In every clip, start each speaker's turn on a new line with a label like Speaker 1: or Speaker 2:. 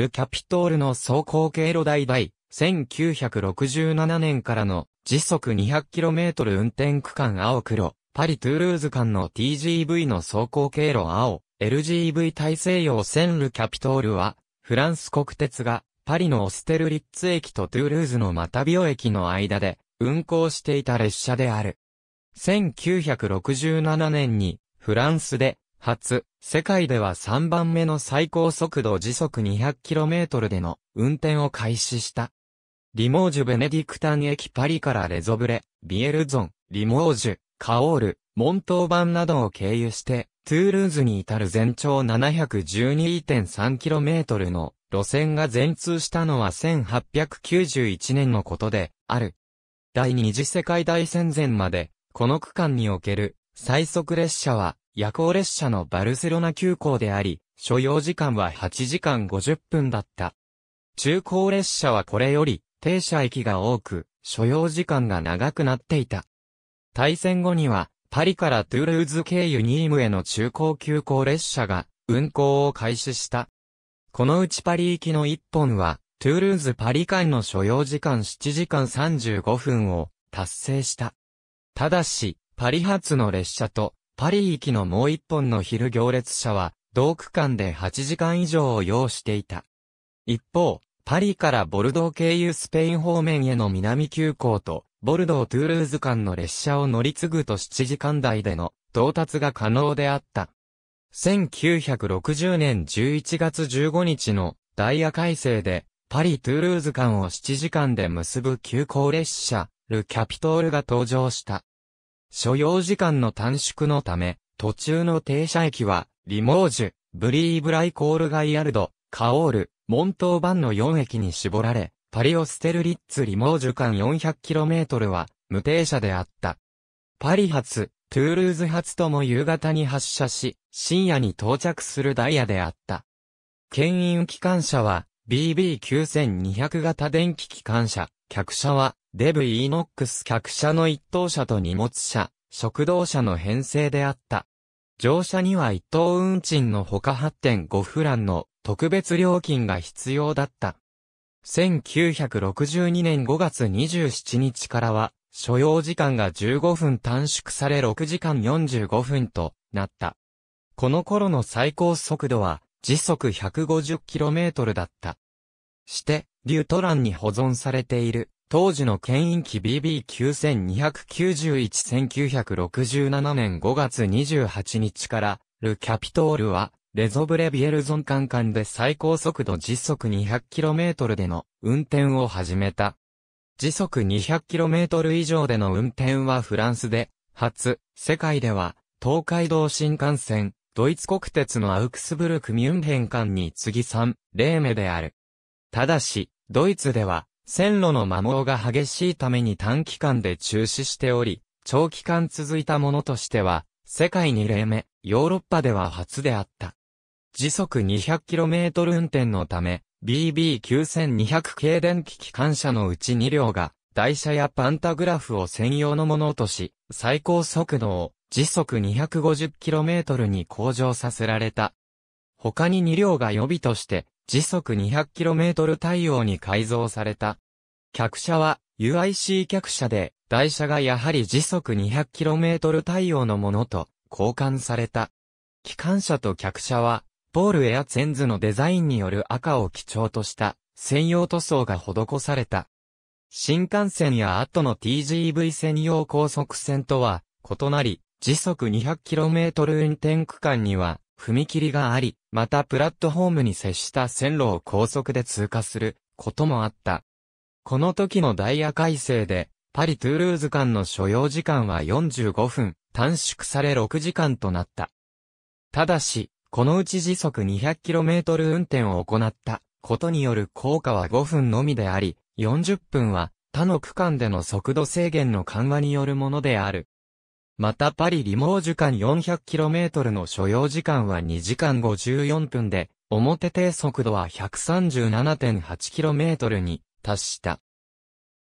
Speaker 1: ル・キャピトールの走行経路代々、1967年からの時速 200km 運転区間青黒、パリ・トゥールーズ間の TGV の走行経路青、LGV 大西洋線ル・キャピトールは、フランス国鉄がパリのオステルリッツ駅とトゥールーズのマタビオ駅の間で運行していた列車である。1967年にフランスで初、世界では3番目の最高速度時速 200km での運転を開始した。リモージュ・ベネディクタン駅パリからレゾブレ、ビエルゾン、リモージュ、カオール、モントーバンなどを経由して、トゥールーズに至る全長 712.3km の路線が全通したのは1891年のことである。第二次世界大戦前まで、この区間における最速列車は夜行列車のバルセロナ急行であり、所要時間は8時間50分だった。中高列車はこれより、停車駅が多く、所要時間が長くなっていた。対戦後には、パリからトゥールーズ経由ニームへの中高急行列車が、運行を開始した。このうちパリ行きの1本は、トゥールーズパリ間の所要時間7時間35分を達成した。ただし、パリ発の列車とパリ行きのもう一本の昼行列車は、同区間で8時間以上を要していた。一方、パリからボルドー経由スペイン方面への南急行と、ボルドー・トゥールーズ間の列車を乗り継ぐと7時間台での到達が可能であった。1960年11月15日のダイヤ改正で、パリ・トゥールーズ間を7時間で結ぶ急行列車、ル・キャピトールが登場した。所要時間の短縮のため、途中の停車駅は、リモージュ、ブリーブライコールガイアルド、カオール、モントーバンの4駅に絞られ、パリオステルリッツリモージュ間 400km は、無停車であった。パリ発、トゥールーズ発とも夕方に発車し、深夜に到着するダイヤであった。牽引機関車は BB9200 型電気機関車、客車はデブ・イーノックス客車の一等車と荷物車、食堂車の編成であった。乗車には一等運賃のほか8.5フランの特別料金が必要だった。1962年5月27日からは、所要時間が15分短縮され6時間45分となった。この頃の最高速度は時速 150km だった。して、リュートランに保存されている当時の牽引機 BB9291-1967 年5月28日から、ル・キャピトールは、レゾブレビエルゾン間間で最高速度時速 200km での運転を始めた。時速 200km 以上での運転はフランスで、初、世界では、東海道新幹線、ドイツ国鉄のアウクスブルク・ミュンヘン間に次3、例目である。ただし、ドイツでは、線路の摩耗が激しいために短期間で中止しており、長期間続いたものとしては、世界2例目、ヨーロッパでは初であった。時速 200km 運転のため、BB9200 系電気機関車のうち2両が、台車やパンタグラフを専用のものとし、最高速度を時速 250km に向上させられた。他に2両が予備として、時速 200km 対応に改造された。客車は UIC 客車で、台車がやはり時速 200km 対応のものと交換された。機関車と客車は、ポール・エアツェンズのデザインによる赤を基調とした専用塗装が施された。新幹線や後の TGV 専用高速線とは異なり、時速 200km 運転区間には踏切があり、またプラットホームに接した線路を高速で通過することもあった。この時のダイヤ改正で、パリ・トゥールーズ間の所要時間は45分、短縮され6時間となった。ただし、このうち時速 200km 運転を行ったことによる効果は5分のみであり、40分は他の区間での速度制限の緩和によるものである。またパリ・リモー時間 400km の所要時間は2時間54分で、表低速度は 137.8km に達した。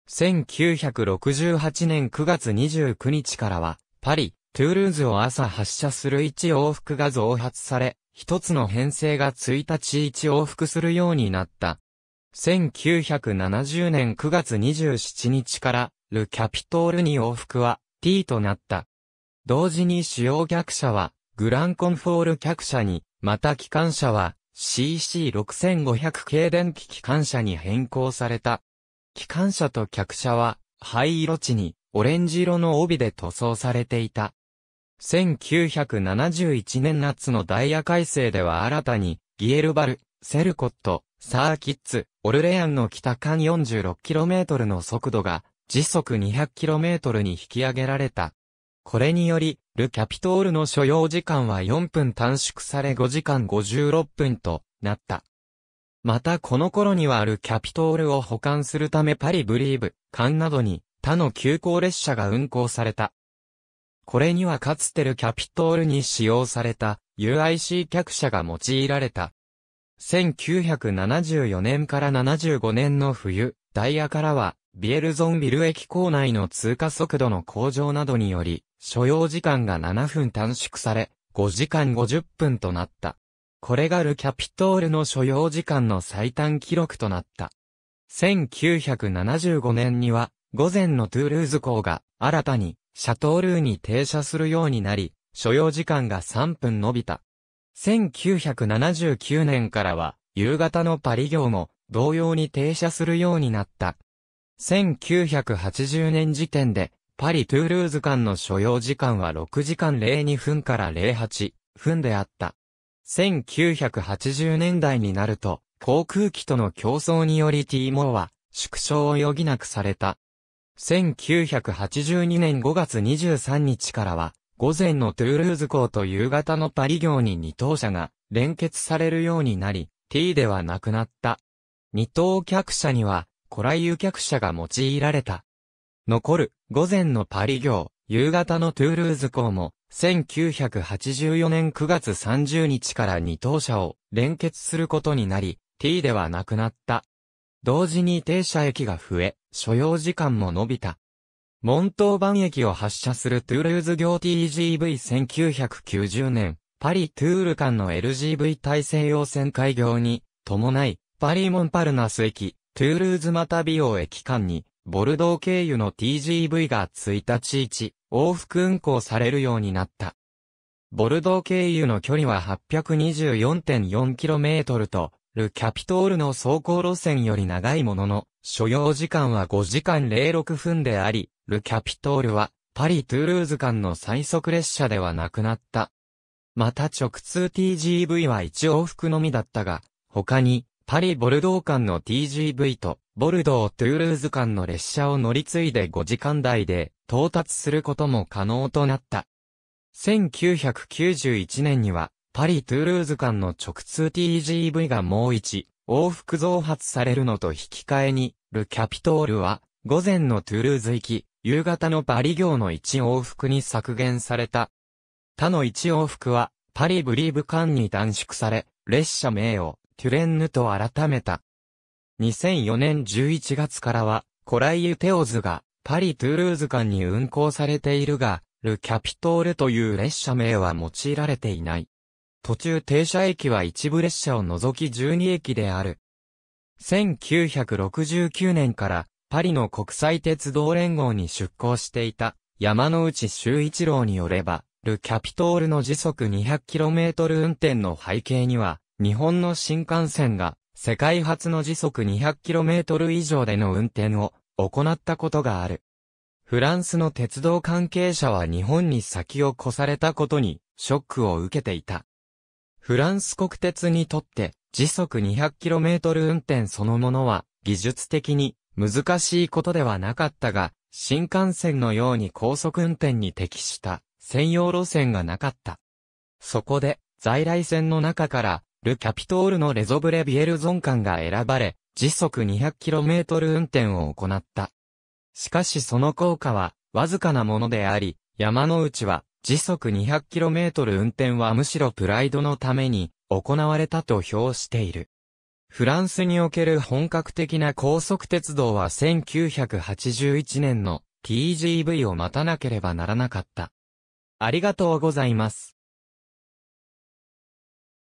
Speaker 1: 1968年9月29日からは、パリ、トゥールーズを朝発射する1往復が増発され、一つの編成が1日1往復するようになった。1970年9月27日から、ル・キャピトールに往復は T となった。同時に主要客車は、グランコンフォール客車に、また機関車は、CC6500 系電気機関車に変更された。機関車と客車は、灰色地に、オレンジ色の帯で塗装されていた。1971年夏のダイヤ改正では新たに、ギエルバル、セルコット、サーキッツ、オルレアンの北間 46km の速度が、時速 200km に引き上げられた。これにより、ル・キャピトールの所要時間は4分短縮され5時間56分となった。またこの頃にはル・キャピトールを保管するためパリ・ブリーブ、カンなどに他の急行列車が運行された。これにはかつてル・キャピトールに使用された UIC 客車が用いられた。1974年から75年の冬、ダイヤからは、ビエルゾンビル駅構内の通過速度の向上などにより、所要時間が7分短縮され、5時間50分となった。これがルキャピトールの所要時間の最短記録となった。1975年には、午前のトゥールーズ港が新たにシャトールーに停車するようになり、所要時間が3分伸びた。1979年からは、夕方のパリ行も同様に停車するようになった。1980年時点で、パリ・トゥールーズ間の所要時間は6時間02分から08分であった。1980年代になると、航空機との競争により t モーは縮小を余儀なくされた。1982年5月23日からは、午前のトゥールーズ港と夕方のパリ行に2等車が連結されるようになり、T ではなくなった。2等客車には、古来有客車が用いられた。残る、午前のパリ行、夕方のトゥールーズ校も、1984年9月30日から2等車を連結することになり、T ではなくなった。同時に停車駅が増え、所要時間も伸びた。モントーバン駅を発車するトゥールーズ行 TGV1990 年、パリ・トゥール間の LGV 大西洋線開業に、伴い、パリ・モンパルナス駅、トゥールーズ・マタビオ駅間に、ボルドー経由の TGV が1日1往復運行されるようになった。ボルドー経由の距離は 824.4km と、ル・キャピトールの走行路線より長いものの、所要時間は5時間06分であり、ル・キャピトールは、パリ・トゥールーズ間の最速列車ではなくなった。また直通 TGV は1往復のみだったが、他に、パリ・ボルドー間の TGV と、ボルドー・トゥールーズ間の列車を乗り継いで5時間台で到達することも可能となった。1991年には、パリ・トゥールーズ間の直通 TGV がもう一、往復増発されるのと引き換えに、ル・キャピトールは、午前のトゥールーズ行き、夕方のパリ行の1往復に削減された。他の1往復は、パリ・ブリーブ間に短縮され、列車名を、テュレンヌと改めた。2004年11月からは、コライユテオズが、パリ・トゥールーズ間に運行されているが、ル・キャピトールという列車名は用いられていない。途中停車駅は一部列車を除き12駅である。1969年からパリの国際鉄道連合に出向していた山内周一郎によれば、ル・キャピトールの時速 200km 運転の背景には、日本の新幹線が世界初の時速 200km 以上での運転を行ったことがある。フランスの鉄道関係者は日本に先を越されたことにショックを受けていた。フランス国鉄にとって時速 200km 運転そのものは技術的に難しいことではなかったが、新幹線のように高速運転に適した専用路線がなかった。そこで在来線の中からル・キャピトールのレゾブレ・ビエルゾン間が選ばれ、時速 200km 運転を行った。しかしその効果は、わずかなものであり、山の内は、時速 200km 運転はむしろプライドのために、行われたと評している。フランスにおける本格的な高速鉄道は1981年の TGV を待たなければならなかった。ありがとうございます。